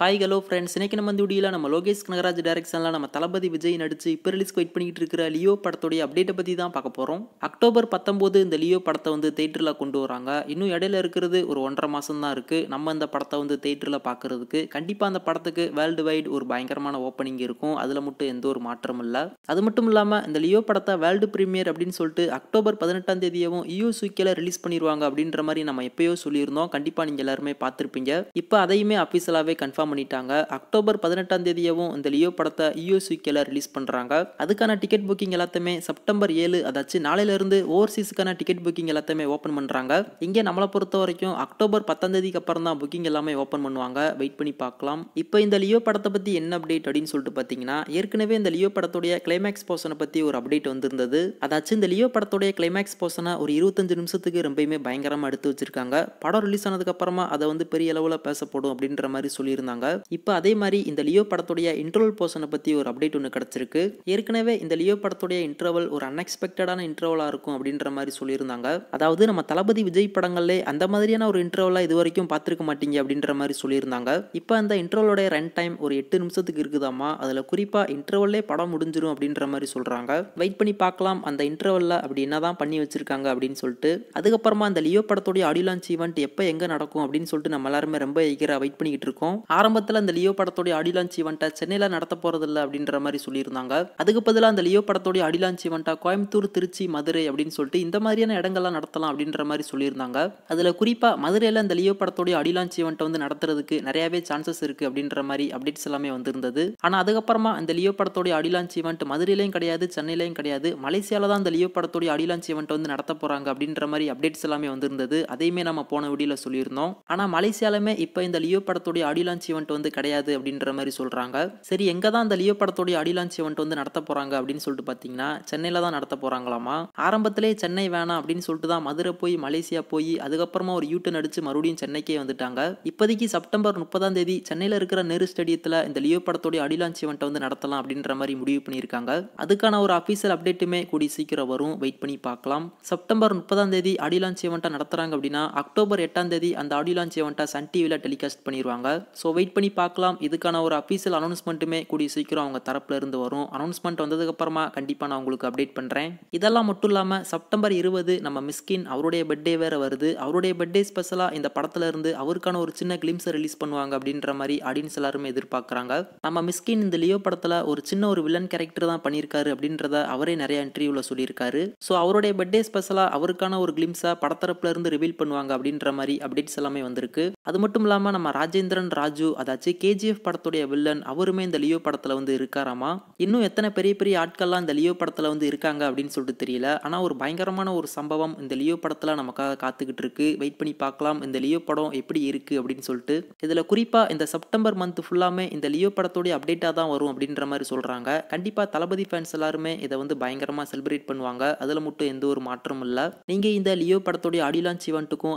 hi hello friends இன்றைக்கி நம்ம வந்து வீடியோவில் நம்ம லோகேஷ் கனகராஜ் டேரக்ஷனில் நம்ம தளபதி விஜய் நடித்து இப்போ ரிலீஸ்க்கு வெயிட் பண்ணிகிட்டு இருக்கிற லியோ படத்துடைய அப்டேட்டை பற்றி தான் பார்க்க போகிறோம் அக்டோபர் பத்தொம்போது இந்த லியோ படத்தை வந்து தேட்டரில் கொண்டு வராங்க இன்னும் இடையில இருக்கிறது ஒரு ஒன்றரை மாதம் தான் இருக்குது நம்ம இந்த படத்தை வந்து தேட்டரில் பார்க்குறதுக்கு கண்டிப்பாக அந்த படத்துக்கு வேர்ல்டு வைடு ஒரு பயங்கரமான ஓப்பனிங் இருக்கும் அதில் மட்டும் எந்த ஒரு மாற்றமும் இல்லை அது மட்டும் இல்லாமல் இந்த லியோ படத்தை வேர்ல்டு ப்ரீமியர் அப்படின்னு சொல்லிட்டு அக்டோபர் பதினெட்டாம் தேதியவும் யூ சுக்கியில் ரிலீஸ் பண்ணிடுவாங்க அப்படின்ற மாதிரி நம்ம எப்பயோ சொல்லியிருந்தோம் கண்டிப்பாக நீங்கள் எல்லாருமே பார்த்துருப்பீங்க இப்போ அதையுமே அஃபீஷியலாகவே கன்ஃபார்ம் கன்ஃபார்ம் பண்ணிட்டாங்க அக்டோபர் பதினெட்டாம் தேதியவும் இந்த லியோ படத்தை யூஎஸ்யூகேல ரிலீஸ் பண்ணுறாங்க அதுக்கான டிக்கெட் புக்கிங் எல்லாத்தையுமே செப்டம்பர் ஏழு அதாச்சு நாளையிலிருந்து ஓவர்சீஸுக்கான டிக்கெட் புக்கிங் எல்லாத்தையுமே ஓப்பன் பண்ணுறாங்க இங்கே நம்மளை பொறுத்த வரைக்கும் அக்டோபர் பத்தாம் தேதிக்கு அப்புறம் தான் புக்கிங் எல்லாமே ஓப்பன் பண்ணுவாங்க வெயிட் பண்ணி பார்க்கலாம் இப்போ இந்த லியோ படத்தை பற்றி என்ன அப்டேட் அப்படின்னு சொல்லிட்டு பார்த்தீங்கன்னா ஏற்கனவே இந்த லியோ படத்துடைய கிளைமேக்ஸ் போர்ஷனை பற்றி ஒரு அப்டேட் வந்திருந்தது அதாச்சு இந்த லியோ படத்துடைய கிளைமேக்ஸ் போர்ஷனை ஒரு இருபத்தஞ்சு நிமிஷத்துக்கு ரொம்பவுமே பயங்கரமாக எடுத்து வச்சிருக்காங்க படம் ரிலீஸ் ஆனதுக்கப்புறமா அதை வந்து பெரிய அளவில் பேசப்படும் அப்படின்ற மாதிரி சொல்லியிருந்தாங்க சொல்லியிருந்தாங்க இப்போ அதே மாதிரி இந்த லியோ படத்துடைய இன்டர்வல் போர்ஷனை பற்றி ஒரு அப்டேட் ஒன்று கிடச்சிருக்கு ஏற்கனவே இந்த லியோ படத்துடைய இன்டர்வல் ஒரு அன்எக்ஸ்பெக்டடான இன்டர்வலாக இருக்கும் அப்படின்ற மாதிரி சொல்லியிருந்தாங்க அதாவது நம்ம தளபதி விஜய் படங்கள்லே அந்த மாதிரியான ஒரு இன்டர்வலாக இது வரைக்கும் பார்த்துருக்க மாட்டீங்க அப்படின்ற மாதிரி சொல்லியிருந்தாங்க இப்போ அந்த இன்டர்வலோட ரன் டைம் ஒரு எட்டு நிமிஷத்துக்கு இருக்குதாமா அதில் குறிப்பாக இன்டர்வல்லே படம் முடிஞ்சிடும் அப்படின்ற மாதிரி சொல்கிறாங்க வெயிட் பண்ணி பார்க்கலாம் அந்த இன்டர்வலில் அப்படி என்ன தான் பண்ணி வச்சிருக்காங்க அப்படின்னு சொல்லிட்டு அதுக்கப்புறமா அந்த லியோ படத்துடைய ஆடியோ லான்ச் ஈவெண்ட் எப்போ எங்கே நடக்கும் அப்படின்னு சொல்லிட்டு நம்ம எல்லாருமே ரொம்ப ஈகராக வெயிட் பண்ணிக்கிட்டு இருக்கோம் ஆரம்பத்தில் அந்த லியோ படத்தோடைய அடிலான்ச் ஈவெண்ட்டை சென்னையில் நடத்த இல்லை அப்படின்ற மாதிரி சொல்லியிருந்தாங்க அதுக்கு பதிலாக அந்த லியோ படத்தோடைய அடிலான்ச் ஈவெண்ட்டை கோயம்புத்தூர் திருச்சி மதுரை அப்படின்னு சொல்லிட்டு இந்த மாதிரியான இடங்கள்லாம் நடத்தலாம் அப்படின்ற மாதிரி சொல்லியிருந்தாங்க அதில் குறிப்பாக மதுரையில் அந்த லியோ படத்தோடைய அடிலான்ச் ஈவெண்ட்டை வந்து நடத்துறதுக்கு நிறையாவே சான்சஸ் இருக்குது அப்படின்ற மாதிரி அப்டேட்ஸ் எல்லாமே வந்திருந்தது ஆனால் அதுக்கப்புறமா அந்த லியோ படத்தோடைய அடிலான்ச் ஈவெண்ட் மதுரையிலையும் கிடையாது சென்னையிலையும் கிடையாது மலேசியாவில் தான் அந்த லியோ படத்தோடைய அடிலான்ச் ஈவெண்ட் வந்து நடத்த போகிறாங்க அப்படின்ற மாதிரி அப்டேட்ஸ் எல்லாமே வந்திருந்தது அதையுமே நம்ம போன வீடியோவில் சொல்லியிருந்தோம் ஆனால் மலேசியாலுமே இப்போ இந்த லியோ படத்தோடைய அடிலான்ச் ஈவெண்ட் வந்து கிடையாது அப்படின்ற மாதிரி சொல்கிறாங்க சரி எங்கே தான் அந்த லியோ படத்தோடைய அடிலான்ச் ஈவெண்ட் வந்து நடத்த போகிறாங்க அப்படின்னு சொல்லிட்டு பார்த்தீங்கன்னா சென்னையில் தான் நடத்த போகிறாங்களாமா ஆரம்பத்திலே சென்னை வேணாம் அப்படின்னு சொல்லிட்டு தான் மதுரை போய் மலேசியா போய் அதுக்கப்புறமா ஒரு யூட்டன் அடித்து மறுபடியும் சென்னைக்கே வந்துட்டாங்க இப்போதைக்கு செப்டம்பர் முப்பதாம் தேதி சென்னையில் இருக்கிற நேரு ஸ்டேடியத்தில் இந்த லியோ படத்தோடைய அடிலான்ச் ஈவெண்ட்டை வந்து நடத்தலாம் அப்படின்ற மாதிரி முடிவு பண்ணியிருக்காங்க அதுக்கான ஒரு அஃபீஷியல் அப்டேட்டுமே கூடி சீக்கிரம் வரும் வெயிட் பண்ணி பார்க்கலாம் செப்டம்பர் முப்பதாம் தேதி அடிலான்ச் ஈவெண்ட்டை நடத்துகிறாங்க அப்படின்னா அக்டோபர் எட்டாம் தேதி அந்த அடிலான்ச் ஈவெண்ட்டை சன் டிவியில் டெலிகாஸ்ட் பண்ணிடுவாங்க ஸோ வெயிட் வெயிட் பண்ணி பார்க்கலாம் இதுக்கான ஒரு அஃபீஷியல் அனௌன்ஸ்மெண்ட்டுமே கூடிய சீக்கிரம் அவங்க தரப்புல இருந்து வரும் அனௌன்ஸ்மெண்ட் வந்ததுக்கப்புறமா கண்டிப்பாக நான் உங்களுக்கு அப்டேட் பண்ணுறேன் இதெல்லாம் மட்டும் இல்லாமல் செப்டம்பர் இருபது நம்ம மிஸ்கின் அவருடைய பர்த்டே வேறு வருது அவருடைய பர்த்டே ஸ்பெஷலாக இந்த படத்தில் இருந்து அவருக்கான ஒரு சின்ன கிளிம்ஸை ரிலீஸ் பண்ணுவாங்க அப்படின்ற மாதிரி ஆடியன்ஸ் எல்லாருமே எதிர்பார்க்குறாங்க நம்ம மிஸ்கின் இந்த லியோ படத்தில் ஒரு சின்ன ஒரு வில்லன் கேரக்டர் தான் பண்ணியிருக்காரு அப்படின்றத அவரே நிறைய இன்டர்வியூவில் சொல்லியிருக்காரு ஸோ அவருடைய பர்த்டே ஸ்பெஷலாக அவருக்கான ஒரு கிளிம்ஸை படத்தரப்புல இருந்து ரிவீல் பண்ணுவாங்க அப்படின்ற மாதிரி அப்டேட்ஸ் எல்லாமே வந்திருக்கு அது மட்டும் இல்லாமல் நம்ம ராஜேந்திரன் ராஜு அதாச்சு கேஜிஎஃப் படத்துடைய வில்லன் அவருமே இந்த லியோ படத்தில் வந்து இருக்காராமா இன்னும் எத்தனை பெரிய பெரிய ஆட்கள்லாம் இந்த லியோ படத்தில் வந்து இருக்காங்க அப்படின்னு சொல்லிட்டு தெரியல ஆனால் ஒரு பயங்கரமான ஒரு சம்பவம் இந்த லியோ படத்தில் நமக்காக காத்துக்கிட்டு இருக்கு வெயிட் பண்ணி பார்க்கலாம் இந்த லியோ படம் எப்படி இருக்கு அப்படின்னு சொல்லிட்டு இதில் குறிப்பாக இந்த செப்டம்பர் மந்த் ஃபுல்லாமே இந்த லியோ படத்தோடைய அப்டேட்டாக தான் வரும் அப்படின்ற மாதிரி சொல்கிறாங்க கண்டிப்பாக தளபதி ஃபேன்ஸ் எல்லாருமே இதை வந்து பயங்கரமாக செலிப்ரேட் பண்ணுவாங்க அதில் மட்டும் எந்த ஒரு மாற்றமும் இல்லை நீங்கள் இந்த லியோ படத்தோடைய அடி லான்ச்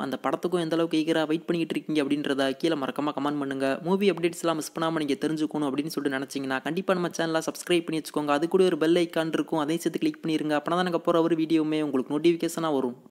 அந்த படத்துக்கும் எந்த அளவுக்கு ஈகராக வெயிட் பண்ணிக்கிட்டு இருக்கீங்க அப்படின்றத கீழே மறக்கமாக கமெண்ட் பண்ணுங்கள் மூவி அப்டேட்ஸ்லாம் மிஸ் பண்ணாமல் நீங்கள் தெரிஞ்சுக்கணும் அப்படின்னு சொல்லிட்டு நினச்சிங்கன்னா கண்டிப்பாக நம்ம சேனலாக சப்ஸ்கிரைப் பண்ணி வச்சுக்கோங்க அது கூட ஒரு பெல் ஐக்கான் இருக்கும் அதையும் சேர்த்து கிளிக் பண்ணிடுங்க அப்படின்னா தான் நாங்கள் போகிற ஒரு வீடியோவுமே உங்களுக்கு நோட்டிஃபிகேஷனாக வரும்